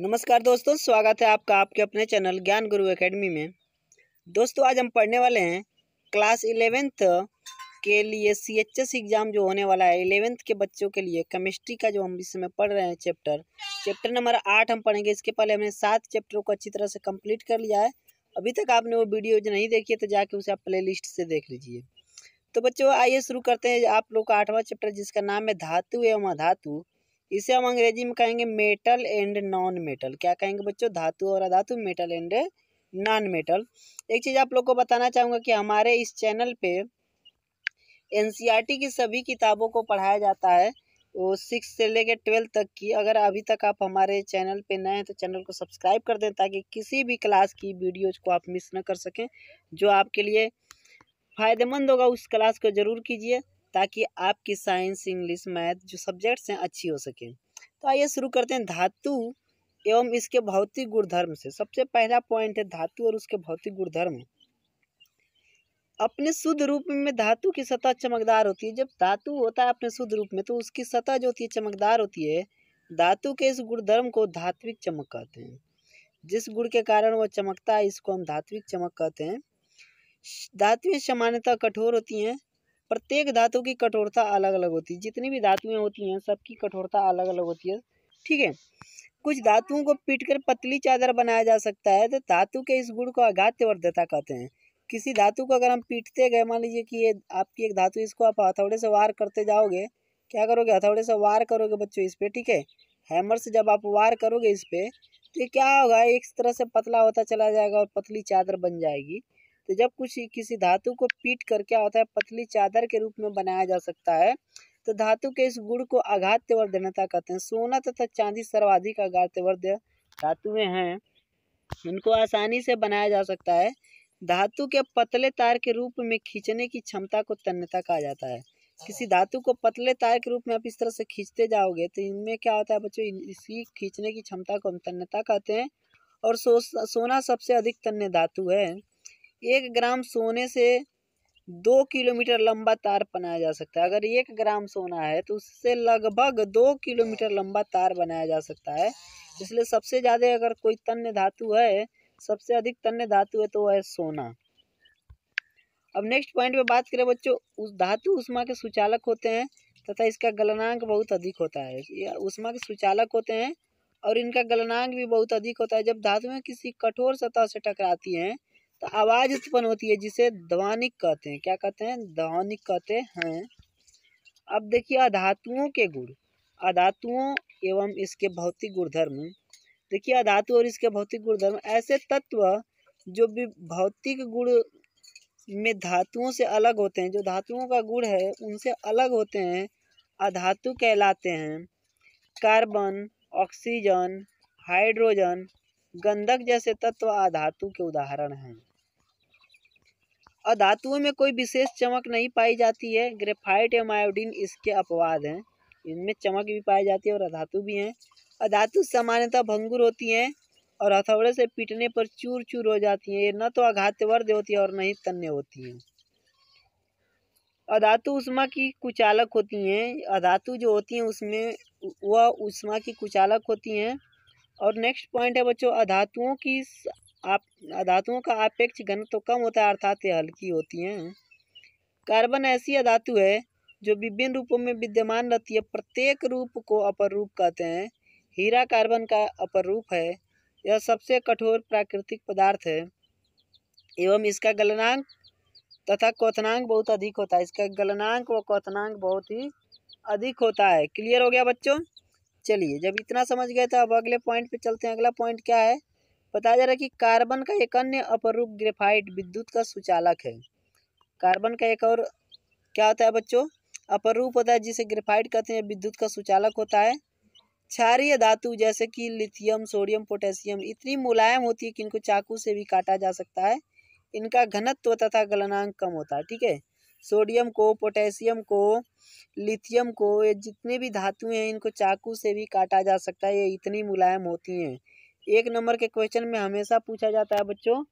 नमस्कार दोस्तों स्वागत है आपका आपके अपने चैनल ज्ञान गुरु एकेडमी में दोस्तों आज हम पढ़ने वाले हैं क्लास इलेवेंथ के लिए सी एच एस एग्ज़ाम जो होने वाला है इलेवेंथ के बच्चों के लिए केमिस्ट्री का जो हम इस समय पढ़ रहे हैं चैप्टर चैप्टर नंबर आठ हम पढ़ेंगे इसके पहले हमने सात चैप्टरों को अच्छी तरह से कम्प्लीट कर लिया है अभी तक आपने वो वीडियो जो नहीं देखी है तो जाके उसे आप प्ले लिस्ट से देख लीजिए तो बच्चों आइए शुरू करते हैं आप लोग का आठवां चैप्टर जिसका नाम है धातु एवं अधातु इसे हम अंग्रेजी में कहेंगे मेटल एंड नॉन मेटल क्या कहेंगे बच्चों धातु और अधातु मेटल एंड नॉन मेटल एक चीज़ आप लोग को बताना चाहूँगा कि हमारे इस चैनल पे एन e की सभी किताबों को पढ़ाया जाता है वो सिक्स से लेकर ट्वेल्थ तक की अगर अभी तक आप हमारे चैनल पे नए हैं तो चैनल को सब्सक्राइब कर दें ताकि किसी भी क्लास की वीडियोज को आप मिस ना कर सकें जो आपके लिए फ़ायदेमंद होगा उस क्लास को ज़रूर कीजिए ताकि आपकी साइंस इंग्लिश मैथ जो सब्जेक्ट्स हैं अच्छी हो सके तो आइए शुरू करते हैं धातु एवं इसके भौतिक गुणधर्म से सबसे पहला पॉइंट है धातु और उसके भौतिक गुणधर्म अपने शुद्ध रूप में धातु की सतह चमकदार होती है जब धातु होता है अपने शुद्ध रूप में तो उसकी सतह जो होती है चमकदार होती है धातु के इस गुणधर्म को धात्विक चमक कहते हैं जिस गुण के कारण वह चमकता है इसको हम धात्विक चमक कहते हैं धातुएं सामान्यतः कठोर होती हैं प्रत्येक धातु की कठोरता अलग अलग होती है जितनी भी धातुएं होती हैं सबकी कठोरता अलग अलग होती है ठीक है कुछ धातुओं को पीटकर पतली चादर बनाया जा सकता है तो धातु के इस गुण को अगात्यवर्धता कहते हैं किसी धातु को अगर हम पीटते गए मान लीजिए कि ये आपकी एक धातु इसको आप हथौड़े से वार करते जाओगे क्या करोगे हथौड़े से वार करोगे बच्चों इस पर ठीक है हैमर से जब आप वार करोगे इस पर तो क्या होगा एक तरह से पतला होता चला जाएगा और पतली चादर बन जाएगी तो जब कुछ किसी धातु को पीट कर क्या होता है पतली चादर के रूप में बनाया जा सकता है तो धातु के इस गुण को आघात तेवर दृढ़ता कहते हैं सोना तथा चांदी सर्वाधिक आघात तेवर धातुएं हैं इनको आसानी से बनाया जा सकता है धातु के पतले तार के रूप में खींचने की क्षमता को तन्यता कहा जाता है किसी धातु को पतले तार के रूप में आप इस तरह से खींचते जाओगे तो इनमें क्या होता है बच्चों इसकी खींचने की क्षमता को हम तन्यता कहते हैं और सो सोना सबसे अधिक तन्य धातु है एक ग्राम सोने से दो किलोमीटर लंबा तार बनाया जा सकता है अगर एक ग्राम सोना है तो उससे लगभग दो किलोमीटर लंबा तार बनाया जा सकता है इसलिए सबसे ज़्यादा अगर कोई तन्य धातु है सबसे अधिक तन्य धातु है तो वह है सोना अब नेक्स्ट पॉइंट पे बात करें बच्चों उस धातु उष्मा के सुचालक होते हैं तथा इसका गलनांक बहुत अधिक होता है उष्मा के सुचालक होते हैं और इनका गलनांक भी बहुत अधिक होता है जब धातुएं किसी कठोर सतह से टकराती हैं आवाज़ उत्पन्न होती है जिसे द्वानिक कहते हैं क्या कहते हैं द्वानिक कहते हैं अब देखिए अधातुओं के गुण अधातुओं एवं इसके भौतिक गुणधर्म देखिए अधातु और इसके भौतिक गुणधर्म ऐसे तत्व जो भी भौतिक गुण में धातुओं से अलग होते हैं जो धातुओं का गुण है उनसे अलग होते हैं अधातु कहलाते हैं कार्बन ऑक्सीजन हाइड्रोजन गंधक जैसे तत्व अधातु के उदाहरण हैं अधातुओं में कोई विशेष चमक नहीं पाई जाती है ग्रेफाइट एवं आयोडीन इसके अपवाद हैं इनमें चमक भी पाई जाती है और अधातु भी हैं अधातु सामान्यतः भंगुर होती हैं और हथौड़े से पीटने पर चूर चूर हो जाती हैं ये न तो अघातवर्द होती है और न ही तन्य होती हैं अधातु उष्मा की कुचालक होती हैं अधातु जो होती हैं उसमें वह उष्मा की कुचालक होती हैं और नेक्स्ट पॉइंट है बच्चों अधातुओं की आप धातुओं का आपेक्ष तो कम होता है अर्थात ये हल्की होती हैं कार्बन ऐसी धातु है जो विभिन्न रूपों में विद्यमान रहती है प्रत्येक रूप को अपर रूप कहते हैं हीरा कार्बन का अपर रूप है यह सबसे कठोर प्राकृतिक पदार्थ है एवं इसका गलनांक तथा क्वथनांक बहुत अधिक होता है इसका गलनांक व क्वथनांक बहुत ही अधिक होता है क्लियर हो गया बच्चों चलिए जब इतना समझ गए तो अब अगले पॉइंट पे चलते हैं अगला पॉइंट क्या है बताया जा रहा है कि कार्बन का एक अन्य अपरूप ग्रेफाइट विद्युत का सुचालक है कार्बन का एक और क्या होता है बच्चों अपरूप होता है जिसे ग्रेफाइट कहते हैं विद्युत का सुचालक होता है क्षारिय धातु जैसे कि लिथियम सोडियम पोटेशियम इतनी मुलायम होती है कि इनको चाकू से भी काटा जा सकता है इनका घनत्व तथा गलनांक कम होता है ठीक है सोडियम को पोटेशियम को लिथियम को ये जितने भी धातुएं हैं इनको चाकू से भी काटा जा सकता है ये इतनी मुलायम होती हैं एक नंबर के क्वेश्चन में हमेशा पूछा जाता है बच्चों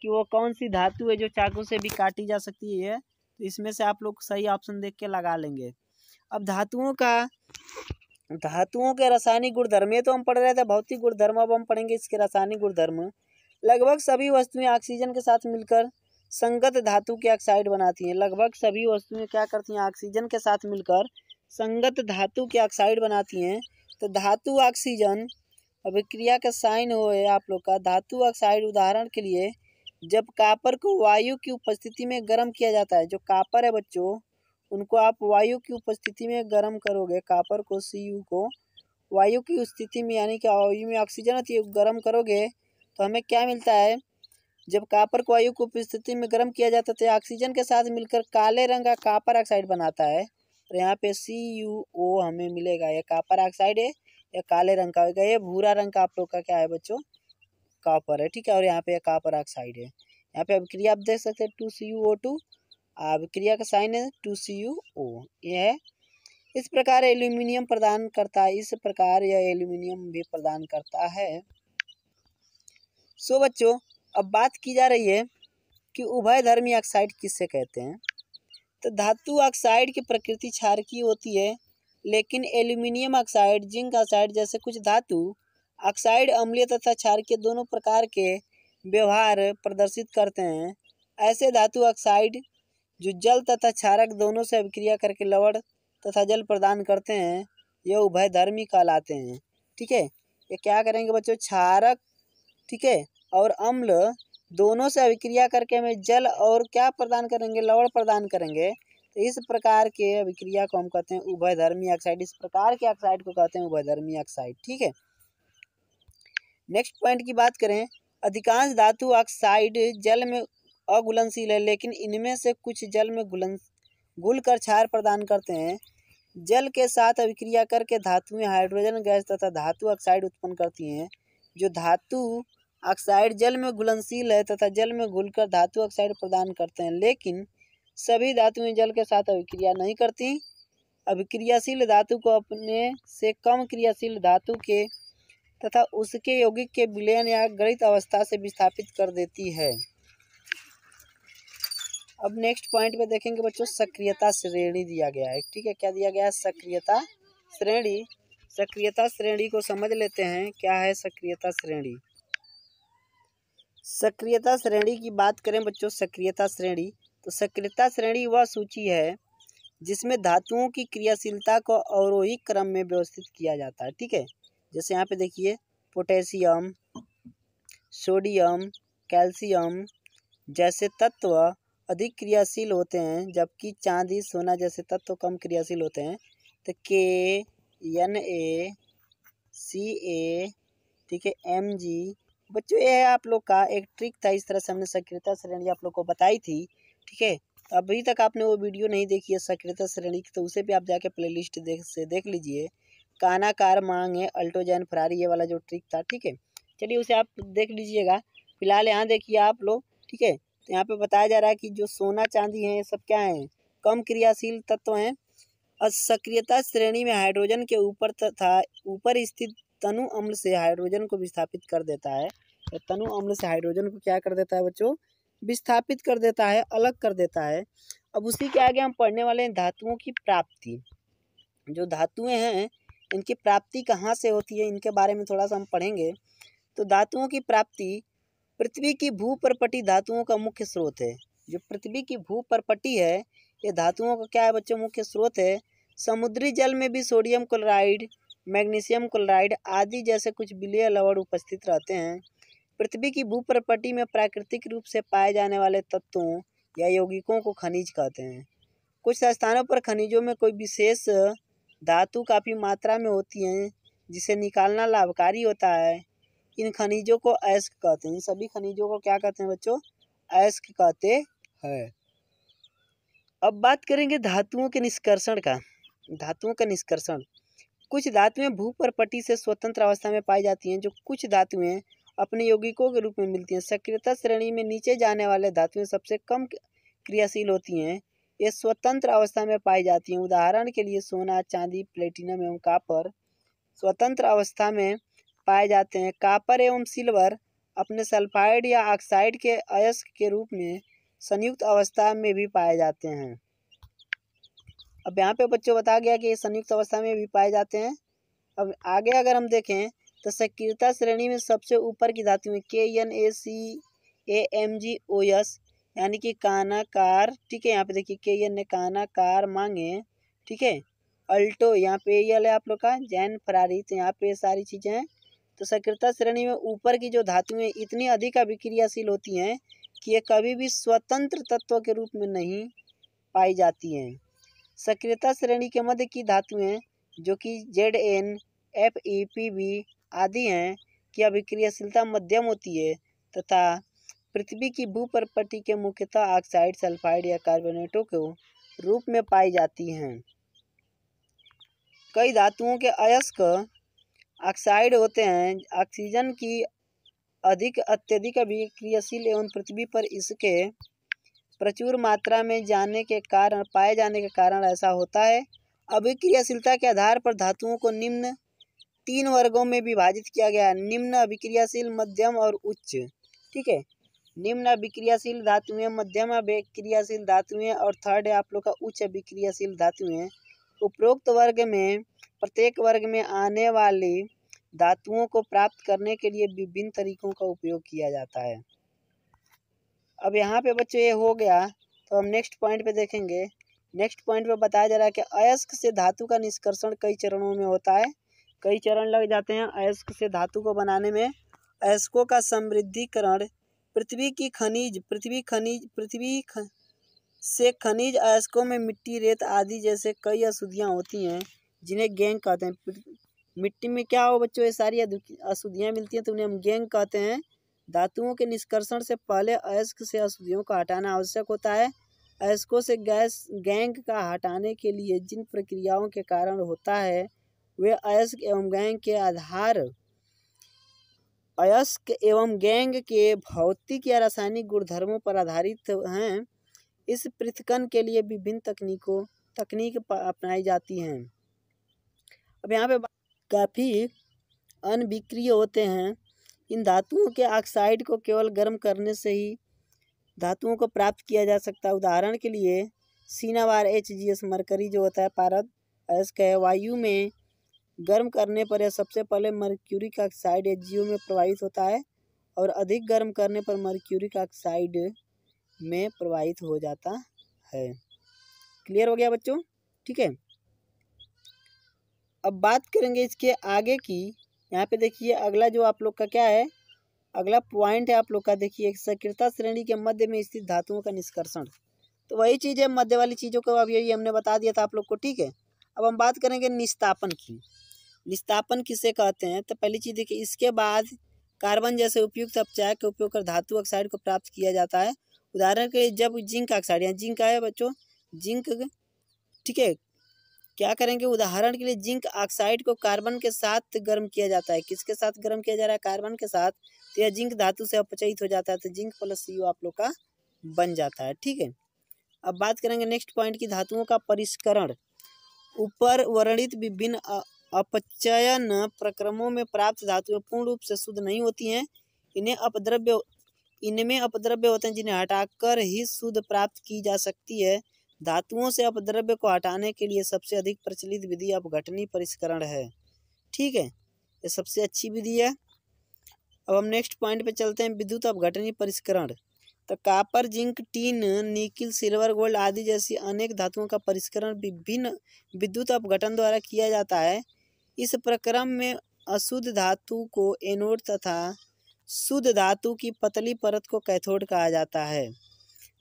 कि वो कौन सी धातु है जो चाकू से भी काटी जा सकती है तो इसमें से आप लोग सही ऑप्शन देख के लगा लेंगे अब धातुओं का धातुओं के रासायनिक गुणधर्म तो हम पढ़ रहे थे भौतिक गुणधर्म अब हम पढ़ेंगे इसके रासायनिक गुणधर्म लगभग सभी वस्तुएं ऑक्सीजन के साथ मिलकर संगत धातु के ऑक्साइड बनाती हैं लगभग सभी वस्तुएं क्या करती हैं ऑक्सीजन के साथ मिलकर संगत धातु के ऑक्साइड बनाती हैं तो धातु ऑक्सीजन अभिक्रिया का साइन हो है आप लोग का धातु ऑक्साइड उदाहरण के लिए जब कापर को वायु की उपस्थिति में गर्म किया जाता है जो कापर है बच्चों उनको आप वायु की उपस्थिति में गर्म करोगे कापर को सी को वायु की स्थिति में यानी कि वायु में ऑक्सीजन होती है गर्म करोगे तो हमें क्या मिलता है जब कापर को वायु की उपस्थिति में गर्म किया जाता है तो ऑक्सीजन के साथ मिलकर काले रंग का कापर ऑक्साइड बनाता है और यहाँ पे सी हमें मिलेगा यह कापर ऑक्साइड है यह काले रंग का होगा ये भूरा रंग का आप लोग का क्या है बच्चों कॉपर है ठीक है और यहाँ पे कॉपर ऑक्साइड है यहाँ पे अभिक्रिया आप देख सकते हैं two C U O two अभिक्रिया का साइन है टू सी यू ओ ये है इस प्रकार एल्यूमिनियम प्रदान करता है इस प्रकार यह एल्यूमिनियम भी प्रदान करता है सो बच्चों अब बात की जा रही है कि उभयधर्मी ऑक्साइड किससे कहते हैं तो धातु ऑक्साइड की प्रकृति क्षारकीय होती है लेकिन एल्यूमिनियम ऑक्साइड जिंक ऑक्साइड जैसे कुछ धातु ऑक्साइड अम्लीय तथा क्षारकीय दोनों प्रकार के व्यवहार प्रदर्शित करते हैं ऐसे धातु ऑक्साइड जो जल तथा क्षारक दोनों से अभिक्रिया करके लवण तथा जल प्रदान करते हैं यह उभयधर्मी कहलाते हैं ठीक है ये क्या करेंगे बच्चों क्षारक ठीक है और अम्ल दोनों से अभिक्रिया करके हमें जल और क्या प्रदान करेंगे लवण प्रदान करेंगे तो इस प्रकार के अभिक्रिया को हम कहते हैं उभयधर्मी ऑक्साइड इस प्रकार के ऑक्साइड को कहते हैं उभयधर्मी ऑक्साइड ठीक है नेक्स्ट पॉइंट की बात करें अधिकांश धातु ऑक्साइड जल में अघुलनशील है लेकिन इनमें से कुछ जल में घुलन घुल कर क्षार प्रदान करते हैं जल के साथ अभिक्रिया करके धातुएं हाइड्रोजन गैस तथा धातु ऑक्साइड उत्पन्न करती हैं जो धातु ऑक्साइड जल में घुलनशील है तथा जल में घुलकर धातु ऑक्साइड प्रदान करते हैं लेकिन सभी धातुएं जल के साथ अभिक्रिया नहीं करती अभिक्रियाशील धातु को अपने से कम क्रियाशील धातु के तथा उसके यौगिक के विलयन या गणित अवस्था से विस्थापित कर देती है अब नेक्स्ट पॉइंट पे देखेंगे बच्चों सक्रियता श्रेणी दिया गया है ठीक है क्या दिया गया है सक्रियता श्रेणी सक्रियता श्रेणी को समझ लेते हैं क्या है सक्रियता श्रेणी सक्रियता श्रेणी की बात करें बच्चों सक्रियता श्रेणी तो सक्रियता श्रेणी वह सूची है जिसमें धातुओं की क्रियाशीलता को अवरोही क्रम में व्यवस्थित किया जाता है ठीक है जैसे यहाँ पे देखिए पोटेशियम सोडियम कैल्शियम जैसे तत्व अधिक क्रियाशील होते हैं जबकि चांदी सोना जैसे तत्व कम क्रियाशील होते हैं तो के एन ए सी ए ठीक है एम जी बच्चों ये है आप लोग का एक ट्रिक था इस तरह से हमने सक्रियता श्रेणी आप लोग को बताई थी ठीक है अभी तक आपने वो वीडियो नहीं देखी है सक्रियता श्रेणी की तो उसे भी आप जाके प्ले लिस्ट देख से देख लीजिए काना कार मांग है अल्ट्रोजैन फरारी ये वाला जो ट्रिक था ठीक है चलिए उसे आप देख लीजिएगा फिलहाल यहाँ देखिए आप लोग ठीक है तो यहाँ पे बताया जा रहा है कि जो सोना चांदी है ये सब क्या है कम क्रियाशील तत्व हैं और सक्रियता श्रेणी में हाइड्रोजन के ऊपर तथा ऊपर स्थित तनु अम्ल से हाइड्रोजन को विस्थापित कर देता है तो तनु अम्ल से हाइड्रोजन को क्या कर देता है बच्चों विस्थापित कर देता है अलग कर देता है अब उसी के आगे हम पढ़ने वाले हैं धातुओं की प्राप्ति जो धातुएं हैं इनकी प्राप्ति कहाँ से होती है इनके बारे में थोड़ा सा हम पढ़ेंगे तो धातुओं की प्राप्ति पृथ्वी की भू पर पटी धातुओं का मुख्य स्रोत है जो पृथ्वी की भू पर पटी है ये धातुओं का क्या है बच्चों मुख्य स्रोत है समुद्री जल में भी सोडियम क्लोराइड मैग्नीशियम क्लोराइड आदि जैसे कुछ विलय लवण उपस्थित रहते हैं पृथ्वी की भूप्रपटी में प्राकृतिक रूप से पाए जाने वाले तत्वों या यौगिकों को खनिज कहते हैं कुछ स्थानों पर खनिजों में कोई विशेष धातु काफ़ी मात्रा में होती हैं जिसे निकालना लाभकारी होता है इन खनिजों को अयस्क कहते हैं इन सभी खनिजों को क्या कहते हैं बच्चों अयस्क कहते हैं अब बात करेंगे धातुओं के निष्कर्षण का धातुओं का निष्कर्षण कुछ धातुएं भूपरपटी से स्वतंत्र अवस्था में पाई जाती हैं जो कुछ धातुएं अपने यौगिकों के रूप में मिलती हैं सक्रियता श्रेणी में नीचे जाने वाले धातुएं सबसे कम क्रियाशील होती हैं ये स्वतंत्र अवस्था में पाई जाती हैं उदाहरण के लिए सोना चांदी प्लेटिनम एवं कापर स्वतंत्र अवस्था में पाए जाते हैं कापर एवं सिल्वर अपने सल्फाइड या ऑक्साइड के अयस्क के रूप में संयुक्त अवस्था में भी पाए जाते हैं अब यहाँ पे बच्चों बता गया कि ये संयुक्त अवस्था में भी पाए जाते हैं अब आगे अगर हम देखें तो सक्रियता श्रेणी में सबसे ऊपर की धातुएं K N A C A M G O S यानी कि काना कार ठीक है यहाँ पे देखिए के एन ने काना कार मांगे ठीक है अल्टो यहाँ पे एल है आप लोग का जैन फरारी तो यहाँ पे सारी चीज़ें हैं तो सक्रियता श्रेणी में ऊपर की जो धातुएँ इतनी अधिक अभिक्रियाशील होती हैं कि ये कभी भी स्वतंत्र तत्व के रूप में नहीं पाई जाती हैं सक्रियता श्रेणी के मध्य की धातुएँ जो कि Z N F E P B आदि हैं कि अभिक्रियाशीलता मध्यम होती है तथा पृथ्वी की भूपरपटी के मुख्यतः ऑक्साइड सल्फाइड या कार्बोनेटों के रूप में पाई जाती हैं कई धातुओं के अयस्क ऑक्साइड होते हैं ऑक्सीजन की अधिक अत्यधिक अभिक्रियाशील एवं पृथ्वी पर इसके प्रचुर मात्रा में जाने के कारण पाए जाने के कारण ऐसा होता है अभिक्रियाशीलता के आधार पर धातुओं को निम्न तीन वर्गों में विभाजित किया गया निम्न अभिक्रियाशील मध्यम और उच्च ठीक है निम्न अभिक्रियाशील धातुएं मध्यम अभिक्रियाशील धातुएं और थर्ड है आप लोग का उच्च अभिक्रियाशील धातुएं उपरोक्त वर्ग में प्रत्येक वर्ग में आने वाली धातुओं को प्राप्त करने के लिए विभिन्न तरीकों का उपयोग किया जाता है अब यहाँ पे बच्चों ये हो गया तो हम नेक्स्ट पॉइंट पे देखेंगे नेक्स्ट पॉइंट पे बताया जा रहा है कि अयस्क से धातु का निष्कर्षण कई चरणों में होता है कई चरण लग जाते हैं अयस्क से धातु को बनाने में अयस्कों का समृद्धिकरण पृथ्वी की खनिज पृथ्वी खनिज पृथ्वी ख... से खनिज अयस्कों में मिट्टी रेत आदि जैसे कई अशुद्धियाँ होती हैं जिन्हें गेंग कहते हैं मिट्टी में क्या हो बच्चों ये सारी अशुद्धियाँ मिलती हैं तो उन्हें हम गेंग कहते हैं धातुओं के निष्कर्षण से पहले अयस्क से अशुद्धियों का हटाना आवश्यक होता है अयस्कों से गैस गैंग का हटाने के लिए जिन प्रक्रियाओं के कारण होता है वे अयस्क एवं गैंग के आधार अयस्क एवं गैंग के भौतिक या रासायनिक गुणधर्मों पर आधारित हैं इस पृथकन के लिए विभिन्न तकनीकों तकनीक अपनाई जाती हैं अब यहाँ पे काफ़ी अनविक्रिय होते हैं इन धातुओं के ऑक्साइड को केवल गर्म करने से ही धातुओं को प्राप्त किया जा सकता है उदाहरण के लिए cinnabar H G S mercury जो होता है पारद अयस्क है वायु में गर्म करने पर यह सबसे पहले मर्क्यूरिक ऑक्साइड या जीव में प्रवाहित होता है और अधिक गर्म करने पर मर्क्यूरिक ऑक्साइड में प्रवाहित हो जाता है क्लियर हो गया बच्चों ठीक है अब बात करेंगे इसके आगे की यहाँ पे देखिए अगला जो आप लोग का क्या है अगला पॉइंट है आप लोग का देखिए सक्रियता श्रेणी के मध्य में स्थित धातुओं का निष्कर्षण तो वही चीज़ है मध्य वाली चीज़ों को अभी हमने बता दिया था आप लोग को ठीक है अब हम बात करेंगे निस्तापन की निस्तापन किसे कहते हैं तो पहली चीज़ देखिए इसके बाद कार्बन जैसे उपयुक्त अपचायक के उपयोग कर धातु ऑक्साइड को प्राप्त किया जाता है उदाहरण के लिए जब जिंक ऑक्साइड यहाँ जिंक आए बच्चों जिंक ठीक है क्या करेंगे उदाहरण के लिए जिंक ऑक्साइड को कार्बन के साथ गर्म किया जाता है किसके साथ गर्म किया जा रहा है कार्बन के साथ तो यह जिंक धातु से अपचयित हो जाता है तो जिंक प्लस सी आप लोग का बन जाता है ठीक है अब बात करेंगे नेक्स्ट पॉइंट की धातुओं का परिष्करण ऊपर वर्णित विभिन्न अपचयन प्रक्रमों में प्राप्त धातुएं पूर्ण रूप से शुद्ध नहीं होती हैं इन्हें अपद्रव्य इनमें अपद्रव्य होते हैं जिन्हें हटाकर ही शुद्ध प्राप्त की जा सकती है धातुओं से अपद्रव्य को हटाने के लिए सबसे अधिक प्रचलित विधि अपघटनी परिष्करण है ठीक है ये सबसे अच्छी विधि है अब हम नेक्स्ट पॉइंट पे चलते हैं विद्युत अपघटनी परिष्करण तो copper zinc tin nickel silver gold आदि जैसी अनेक धातुओं का परिष्करण विभिन्न विद्युत अपघटन द्वारा किया जाता है इस प्रक्रम में अशुद्ध धातु को एनोड तथा शुद्ध धातु की पतली परत को कैथोड कहा जाता है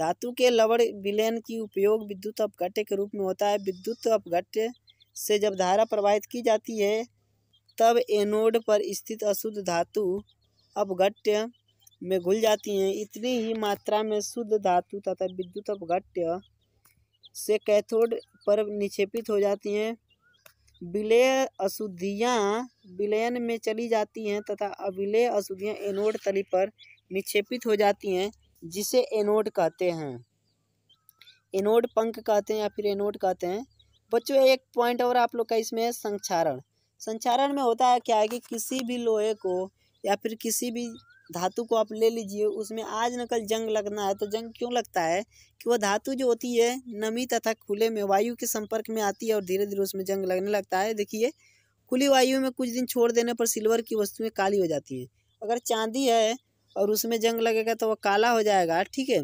धातु के लवण विलयन की उपयोग विद्युत अपघट्य के रूप में होता है विद्युत अपघट्य से जब धारा प्रवाहित की जाती है तब एनोड पर स्थित अशुद्ध धातु अपघट्य में घुल जाती हैं इतनी ही मात्रा में शुद्ध धातु तथा विद्युत अपघट्य से कैथोड पर निक्षेपित हो जाती हैं विलय अशुद्धियाँ विलयन में चली जाती हैं तथा अविलय अशुद्धियाँ एनोड तली पर निक्षेपित हो जाती हैं जिसे एनोड कहते हैं एनोड पंख कहते हैं या फिर एनोड कहते हैं बच्चों एक पॉइंट और आप लोग का इसमें है संक्षारण संक्षारण में होता है क्या है कि किसी भी लोहे को या फिर किसी भी धातु को आप ले लीजिए उसमें आज न कल जंग लगना है तो जंग क्यों लगता है कि वह धातु जो होती है नमी तथा खुले में वायु के संपर्क में आती है और धीरे धीरे उसमें जंग लगने लगता है देखिए खुली वायु में कुछ दिन छोड़ देने पर सिल्वर की वस्तुएं काली हो जाती हैं अगर चांदी है और उसमें जंग लगेगा तो वह काला हो जाएगा ठीक है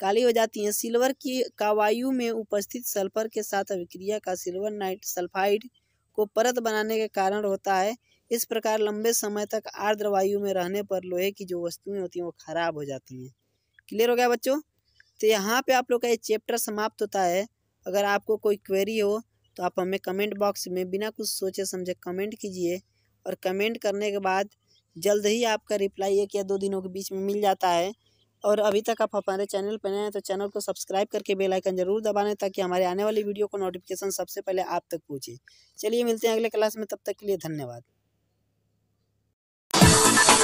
काली हो जाती हैं सिल्वर की का वायु में उपस्थित सल्फर के साथ अभिक्रिया का सिल्वर नाइट सल्फाइड को परत बनाने के कारण होता है इस प्रकार लंबे समय तक आर्द्र वायु में रहने पर लोहे की जो वस्तुएं होती हैं वो खराब हो जाती हैं क्लियर हो गया बच्चों तो यहाँ पे आप लोग का ये चैप्टर समाप्त होता है अगर आपको कोई क्वेरी हो तो आप हमें कमेंट बॉक्स में बिना कुछ सोचे समझे कमेंट कीजिए और कमेंट करने के बाद जल्द ही आपका रिप्लाई एक या दो दिनों के बीच में मिल जाता है और अभी तक आप हमारे चैनल पर नए हैं तो चैनल को सब्सक्राइब करके बेल आइकन जरूर दबाने ताकि हमारे आने वाली वीडियो को नोटिफिकेशन सबसे पहले आप तक पहुंचे चलिए मिलते हैं अगले क्लास में तब तक के लिए धन्यवाद